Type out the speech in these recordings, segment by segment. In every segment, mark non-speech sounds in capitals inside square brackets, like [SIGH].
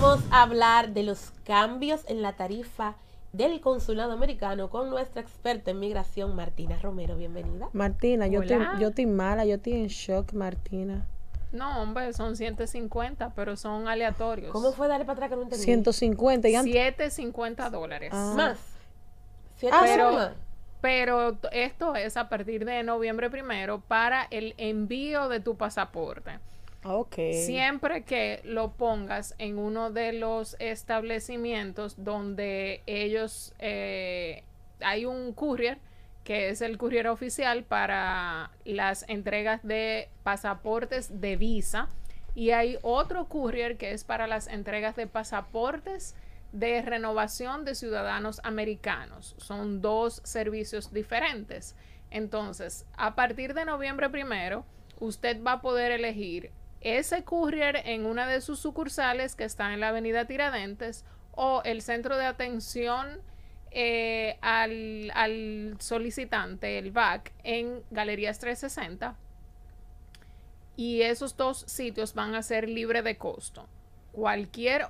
Vamos a hablar de los cambios en la tarifa del consulado americano con nuestra experta en migración, Martina Romero. Bienvenida. Martina, yo estoy, yo estoy mala, yo estoy en shock, Martina. No, hombre, son 150, pero son aleatorios. ¿Cómo fue darle para atrás que no entendí? 150 y 750 dólares. Ah. Más. Ah, más. pero esto es a partir de noviembre primero para el envío de tu pasaporte. Ah, okay. Siempre que lo pongas en uno de los establecimientos donde ellos eh, hay un courier que es el courier oficial para las entregas de pasaportes de visa y hay otro courier que es para las entregas de pasaportes de renovación de ciudadanos americanos. Son dos servicios diferentes. Entonces, a partir de noviembre primero, usted va a poder elegir ese courier en una de sus sucursales que está en la avenida Tiradentes o el centro de atención eh, al, solicitante, el VAC, en Galerías 360. Y esos dos sitios van a ser libre de costo. Cualquier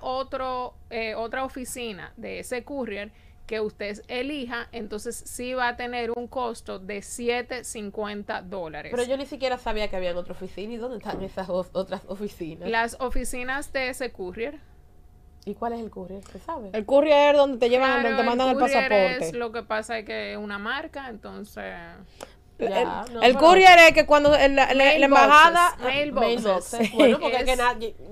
eh, otra oficina de ese courier que usted elija, entonces sí va a tener un costo de 7,50 dólares. Pero yo ni siquiera sabía que había otra oficina. ¿Y dónde están esas otras oficinas? Las oficinas de ese courier. ¿Y cuál es el courier? ¿Qué sabe? El courier donde te llevan, donde te mandan el, pasaporte. lo que pasa es que es una marca, entonces. el, courier es que cuando la, embajada mailboxes, bueno porque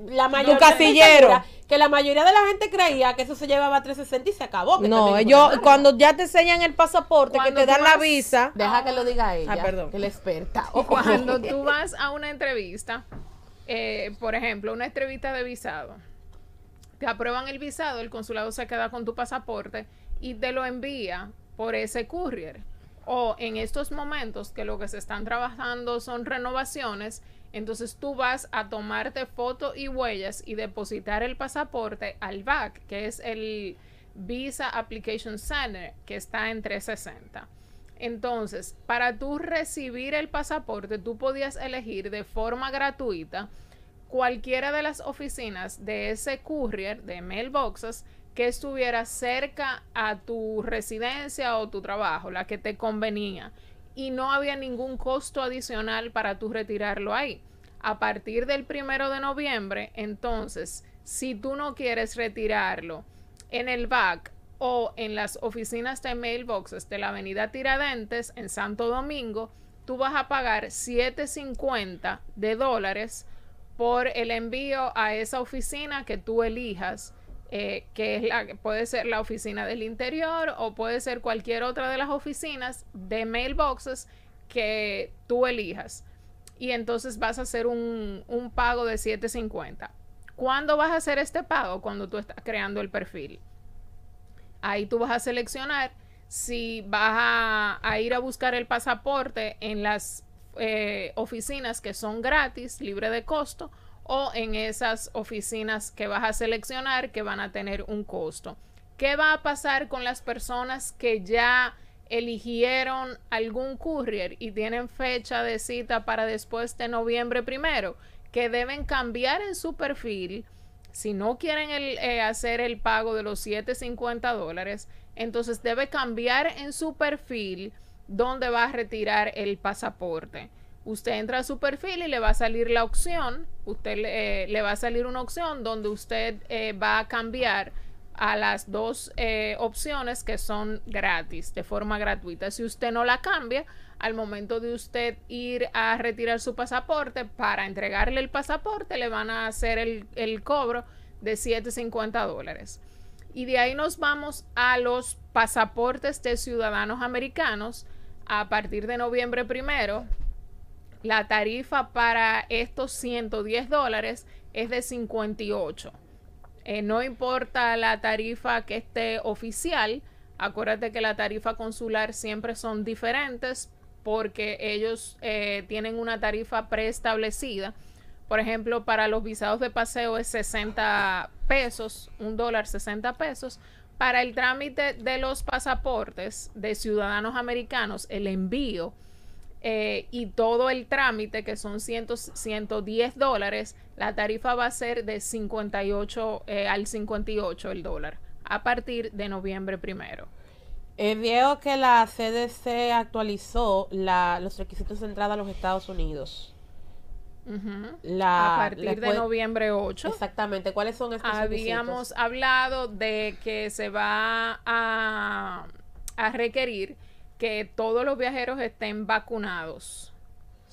la mayor tu casillero que la mayoría de la gente creía que eso se llevaba a 360 y se acabó. no, yo cuando ya te enseñan el pasaporte, que te dan la visa. Deja que lo diga ah, ella, ah, perdón. que la experta. [LAUGHS] O cuando tú vas a una entrevista, eh, por ejemplo, una entrevista de visado, te aprueban el visado, el consulado se queda con tu pasaporte y te lo envía por ese courier. O en estos momentos que lo que se están trabajando son renovaciones, entonces tú vas a tomarte foto y huellas y depositar el pasaporte al VAC, que es el Visa Application Center, que está en 360. Entonces, para tú recibir el pasaporte, tú podías elegir de forma gratuita cualquiera de las oficinas de ese courier, de mailboxes, que estuviera cerca a tu residencia o tu trabajo, la que te convenía y no había ningún costo adicional para tú retirarlo ahí. A partir del primero de noviembre, entonces, si tú no quieres retirarlo en el bac o en las oficinas de mailboxes de la Avenida Tiradentes en Santo Domingo, tú vas a pagar 7.50 de dólares por el envío a esa oficina que tú elijas eh, que es la, puede ser la oficina del interior o puede ser cualquier otra de las oficinas de mailboxes que tú elijas. Y entonces vas a hacer un, pago de 750. ¿Cuándo vas a hacer este pago? Cuando tú estás creando el perfil. Ahí tú vas a seleccionar si vas a, ir a buscar el pasaporte en las eh, oficinas que son gratis, libre de costo, o en esas oficinas que vas a seleccionar que van a tener un costo. ¿Qué va a pasar con las personas que ya eligieron algún courier y tienen fecha de cita para después de noviembre primero? Que deben cambiar en su perfil. Si no quieren eh, hacer el pago de los 750 dólares, entonces debe cambiar en su perfil dónde va a retirar el pasaporte. Usted entra a su perfil y le va a salir la opción, usted le eh, va a salir una opción donde usted eh, va a cambiar a las dos eh, opciones que son gratis, de forma gratuita. Si usted no la cambia, al momento de usted ir a retirar su pasaporte, para entregarle el pasaporte le van a hacer el, el cobro de 7,50 dólares. Y de ahí nos vamos a los pasaportes de ciudadanos americanos a partir de noviembre primero la tarifa para estos 110 dólares es de 58. Eh, no importa la tarifa que esté oficial, acuérdate que la tarifa consular siempre son diferentes porque ellos eh, tienen una tarifa preestablecida. Por ejemplo, para los visados de paseo es 60 pesos, un dólar 60 pesos. Para el trámite de los pasaportes de ciudadanos americanos, el envío eh, y todo el trámite, que son 110 dólares, la tarifa va a ser de 58 eh, al 58 el dólar a partir de noviembre primero. Eh, veo que la CDC actualizó la, los requisitos de entrada a los Estados Unidos. la, a partir de noviembre 8. Exactamente. ¿Cuáles son estos Habíamos hablado de que se va a, a requerir que todos los viajeros estén vacunados.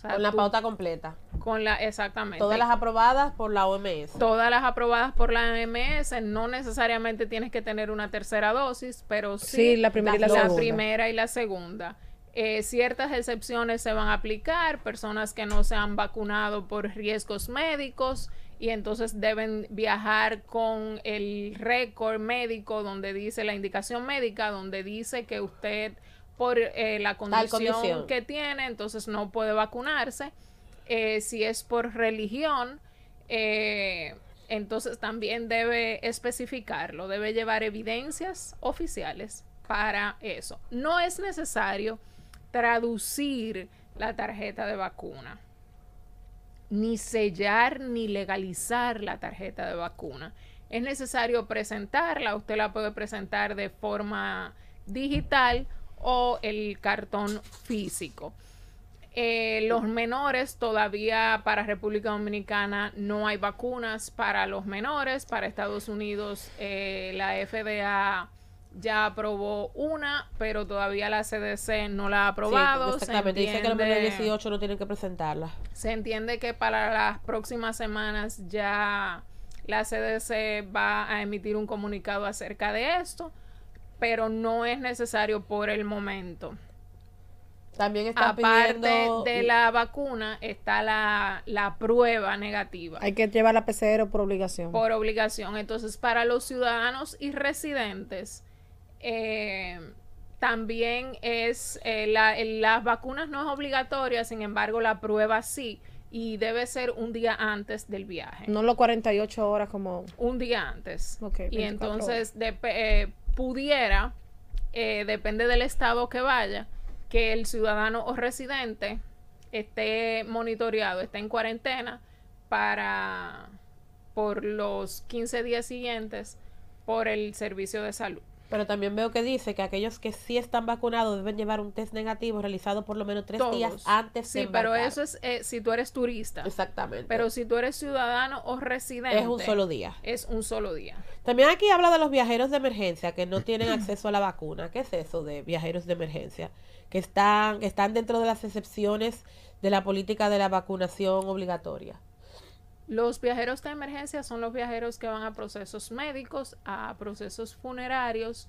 con la pauta completa. Con la, exactamente. Todas las aprobadas por la OMS. Todas las aprobadas por la OMS. No necesariamente tienes que tener una tercera dosis, pero sí, la, primera, y la, primera y la segunda. Eh, ciertas excepciones se van a aplicar, personas que no se han vacunado por riesgos médicos y entonces deben viajar con el récord médico donde dice la indicación médica, donde dice que usted por eh, la condición, que tiene, entonces no puede vacunarse. Eh, si es por religión, eh, entonces también debe especificarlo, debe llevar evidencias oficiales para eso. No es necesario traducir la tarjeta de vacuna, ni sellar ni legalizar la tarjeta de vacuna. Es necesario presentarla, usted la puede presentar de forma digital o el cartón físico. Eh, los menores todavía para República Dominicana no hay vacunas para los menores. Para Estados Unidos eh, la FDA ya aprobó una, pero todavía la CDC no la ha aprobado. Se entiende que para las próximas semanas ya la CDC va a emitir un comunicado acerca de esto pero no es necesario por el momento. También está Aparte de la vacuna, está la, prueba negativa. Hay que llevar la PCR por obligación. Por obligación. Entonces, para los ciudadanos y residentes, eh, también es. Eh, la, las vacunas no es obligatoria, sin embargo, la prueba sí. Y debe ser un día antes del viaje. No los 48 horas como. Un día antes. y entonces, de, eh, pudiera, eh, depende del estado que vaya, que el ciudadano o residente esté monitoreado, esté en cuarentena para por los 15 días siguientes por el servicio de salud. Pero también veo que dice que aquellos que sí están vacunados deben llevar un test negativo realizado por lo menos tres días antes sí, de Sí, pero eso es eh, si tú eres turista. Exactamente. Pero si tú eres ciudadano o residente. Es un solo día. Es un solo día. También aquí habla de los viajeros de emergencia que no tienen acceso a la vacuna. ¿Qué es eso de viajeros de emergencia? Que están, que están dentro de las excepciones de la política de la vacunación obligatoria. Los viajeros de emergencia son los viajeros que van a procesos médicos, a procesos funerarios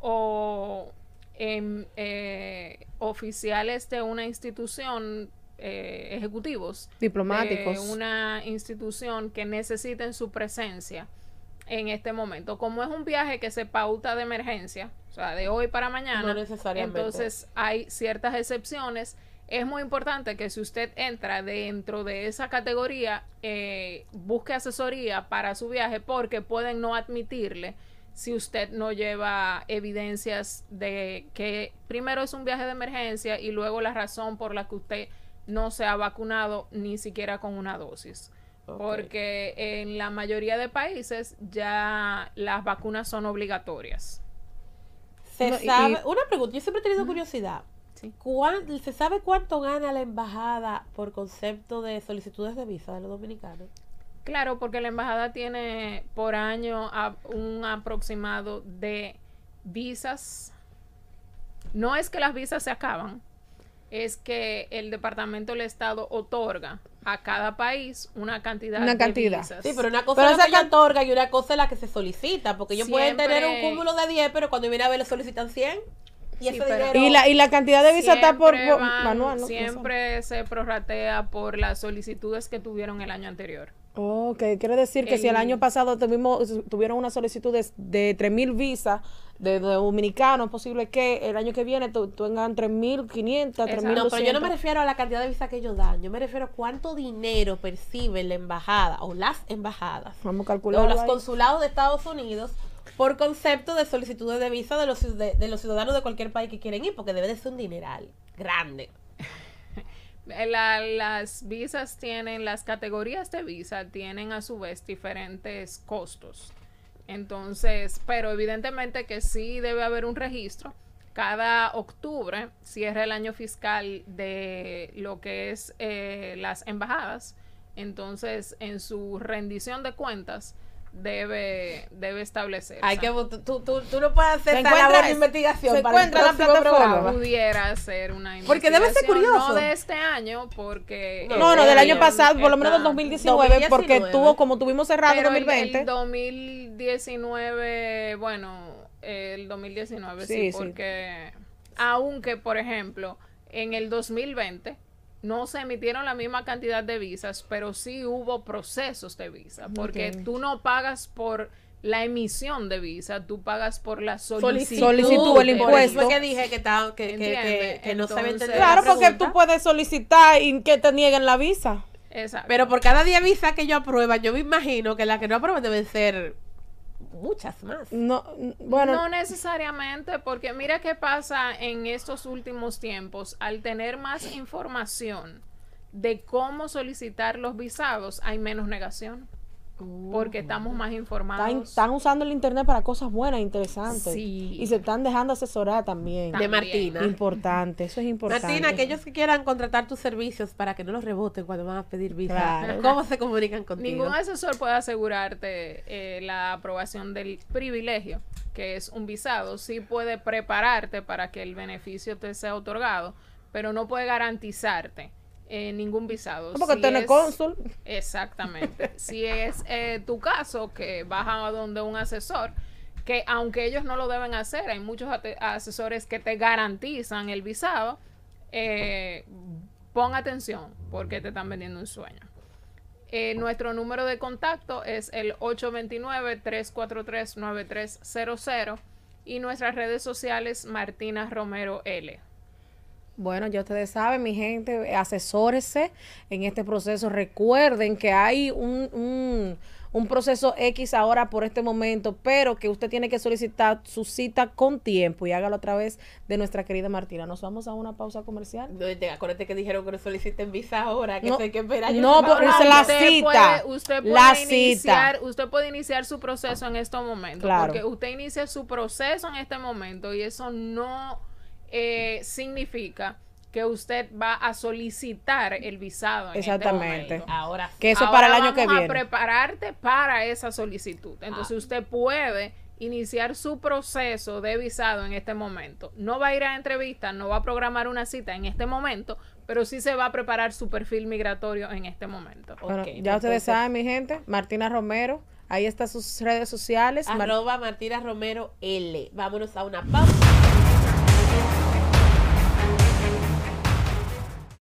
o em, eh, oficiales de una institución, eh, ejecutivos, diplomáticos, una institución que necesiten su presencia en este momento. Como es un viaje que se pauta de emergencia, o sea, de hoy para mañana, entonces hay ciertas excepciones es muy importante que si usted entra dentro de esa categoría, eh, busque asesoría para su viaje porque pueden no admitirle si usted no lleva evidencias de que primero es un viaje de emergencia y luego la razón por la que usted no se ha vacunado ni siquiera con una dosis. Porque en la mayoría de países ya las vacunas son obligatorias. Se sabe, una pregunta, yo siempre he tenido curiosidad. ¿Se sabe cuánto gana la embajada por concepto de solicitudes de visa de los dominicanos? Claro, porque la embajada tiene por año un aproximado de visas. No es que las visas se acaban, es que el Departamento del Estado otorga a cada país una cantidad una cantidad. de visas. Sí, pero una cosa es la que otorga y una cosa es la que se solicita, porque ellos pueden tener un cúmulo de 10, pero cuando viene a ver le solicitan 100. Y, y, la, cantidad de visa está por, manual. ¿no? Siempre se prorratea por las solicitudes que tuvieron el año anterior. Ok, quiere decir que si el año pasado tuvieron una solicitud de, 3.000 visas de, dominicanos, es posible que el año que viene tengan 3.500, 3.200. No, pero yo no me refiero a la cantidad de visas que ellos dan, yo me refiero a cuánto dinero percibe la embajada o las embajadas. Vamos a O los consulados de Estados Unidos por concepto de solicitudes de visa de los, ciudadanos de cualquier país que quieren ir, porque debe de ser un dineral grande. [LAUGHS] las visas tienen, las categorías de visa tienen a su vez diferentes costos. Entonces, pero evidentemente que sí debe haber un registro. Cada octubre cierra el año fiscal de lo que es eh, las embajadas. Entonces, en su rendición de cuentas, debe, debe establecer. Hay que, tú, tú, tú no puedes hacer esta labor de investigación se para encuentra la plataforma. Programa. Pudiera ser una investigación. Porque debe ser curioso. No de este año, porque. No, no, del año este pasado, por lo menos del 2019, porque tuvo como tuvimos cerrado en 2020. El, el 2019, bueno, el 2019 sí, porque. Aunque, por ejemplo, en el 2020 no se emitieron la misma cantidad de visas, pero sí hubo procesos de visa, porque tú no pagas por la emisión de visa, tú pagas por la solicitud. Solicitud, el impuesto. que dije que, que, no se Claro, porque tú puedes solicitar y que te nieguen la visa. Exacto. Pero por cada 10 visas que yo aprueba, yo me imagino que la que no aprueba deben ser muchas más. No, bueno. no necesariamente, porque mira qué pasa en estos últimos tiempos. Al tener más información de cómo solicitar los visados, hay menos negación porque oh, estamos más informados. Están, usando el internet para cosas buenas, interesantes. Y se están dejando asesorar también. De Martina. Importante, eso es importante. Martina, aquellos que quieran contratar tus servicios para que no los reboten cuando van a pedir visa, ¿cómo se comunican contigo? Ningún asesor puede asegurarte eh, la aprobación del privilegio, que es un visado. Sí puede prepararte para que el beneficio te sea otorgado, pero no puede garantizarte eh, ningún visado. Porque si cónsul. Exactamente. [LAUGHS] si es eh, tu caso que vas a donde un asesor, que aunque ellos no lo deben hacer, hay muchos asesores que te garantizan el visado, eh, pon atención porque te están vendiendo un sueño. nuestro número de contacto es el 829-343-9300 y nuestras redes sociales Martina Romero L. Bueno, ya ustedes saben, mi gente, asesórese en este proceso. Recuerden que hay un, un, un, proceso X ahora por este momento, pero que usted tiene que solicitar su cita con tiempo y hágalo a través de nuestra querida Martina. Nos vamos a una pausa comercial. No, este, acuérdate que dijeron que no soliciten visa ahora, que no, hay que esperar. No, pero la usted cita. Puede, usted puede iniciar, Usted puede iniciar su proceso en este momento. claro. porque usted inicia su proceso en este momento y eso no eh, significa que usted va a solicitar el visado. En este Exactamente. Ahora, que eso para el año que viene. A prepararte para esa solicitud. Entonces ah. usted puede iniciar su proceso de visado en este momento. No va a ir a entrevistas, no va a programar una cita en este momento, pero sí se va a preparar su perfil migratorio en este momento. ya ustedes saben, mi gente, Martina Romero, ahí están sus redes sociales. Martina Romero L. Vámonos a una pausa.